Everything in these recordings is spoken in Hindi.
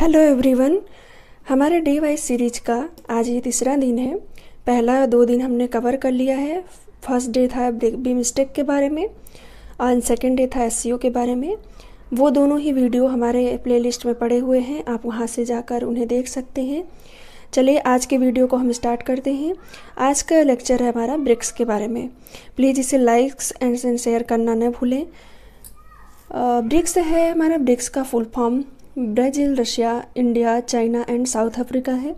हेलो एवरीवन हमारे डे वाइज सीरीज का आज ये तीसरा दिन है पहला दो दिन हमने कवर कर लिया है फर्स्ट डे था बी मिस्टेक के बारे में और सेकेंड डे था एस e के बारे में वो दोनों ही वीडियो हमारे प्लेलिस्ट में पड़े हुए हैं आप वहाँ से जाकर उन्हें देख सकते हैं चलिए आज के वीडियो को हम स्टार्ट करते हैं आज का लेक्चर है हमारा ब्रिक्स के बारे में प्लीज़ इसे लाइक्स एंड शेयर करना न भूलें ब्रिक्स है हमारा ब्रिक्स का full form Brazil Russia India China and South Africa है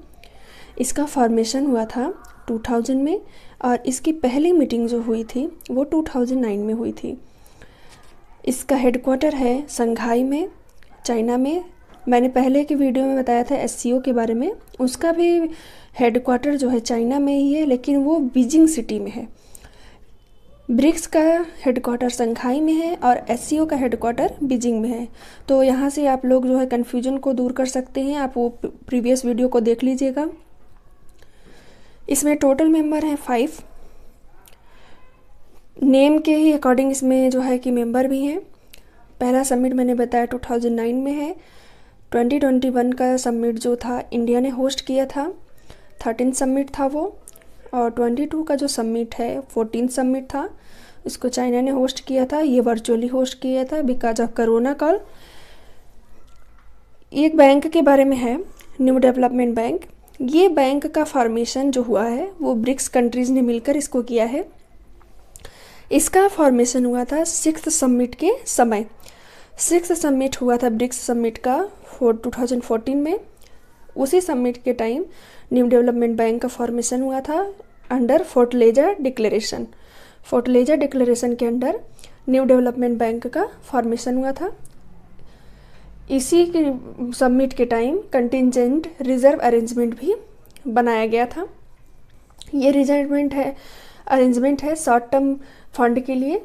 इसका फॉर्मेशन हुआ था 2000 में और इसकी पहली मीटिंग जो हुई थी वो 2009 में हुई थी इसका हेडक्वार्टर है संघाई में चाइना में मैंने पहले के वीडियो में बताया था एस के बारे में उसका भी हेडक्वार्टर जो है चाइना में ही है लेकिन वो बीजिंग सिटी में है ब्रिक्स का हेडक्वार्टर संघाई में है और एस का हेडक्वार्टर बीजिंग में है तो यहाँ से आप लोग जो है कन्फ्यूजन को दूर कर सकते हैं आप वो प्रीवियस वीडियो को देख लीजिएगा इसमें टोटल मेंबर हैं फाइव नेम के ही अकॉर्डिंग इसमें जो है कि मेंबर भी हैं पहला सबमिट मैंने बताया 2009 में है 2021 का सबमिट जो था इंडिया ने होस्ट किया था थर्टीन सबमिट था वो और 22 का जो सबमिट है 14 सबमिट था इसको चाइना ने होस्ट किया था ये वर्चुअली होस्ट किया था बिकॉज ऑफ करोना कॉल एक बैंक के बारे में है न्यू डेवलपमेंट बैंक ये बैंक का फॉर्मेशन जो हुआ है वो ब्रिक्स कंट्रीज़ ने मिलकर इसको किया है इसका फॉर्मेशन हुआ था सिक्स समिट के समय सिक्स समिट हुआ था ब्रिक्स समिट का फोर टू में उसी समिट के टाइम न्यू डेवलपमेंट बैंक का फॉर्मेशन हुआ था under fertilizer declaration fertilizer declaration के अंडर न्यू डेवलपमेंट बैंक का फॉर्मेशन हुआ था इसी के सबमिट के टाइम कंटिजेंट रिजर्व अरेंजमेंट भी बनाया गया था ये रिजर्वमेंट है अरेंजमेंट है शॉर्ट टर्म फंड के लिए